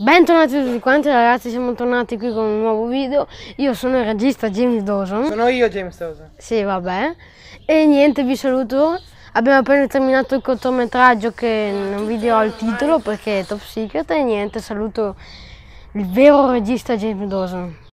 Bentornati a tutti quanti ragazzi, siamo tornati qui con un nuovo video Io sono il regista James Dawson Sono io James Dawson Sì, vabbè E niente, vi saluto Abbiamo appena terminato il cortometraggio che non vi dirò il titolo perché è top secret E niente, saluto il vero regista James Dawson